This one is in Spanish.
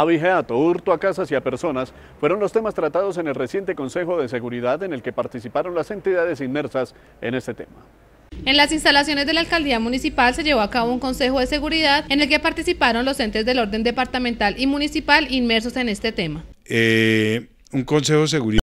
abigeato, hurto a casas y a personas fueron los temas tratados en el reciente Consejo de Seguridad en el que participaron las entidades inmersas en este tema. En las instalaciones de la alcaldía municipal se llevó a cabo un consejo de seguridad en el que participaron los entes del orden departamental y municipal inmersos en este tema. Eh, un consejo de seguridad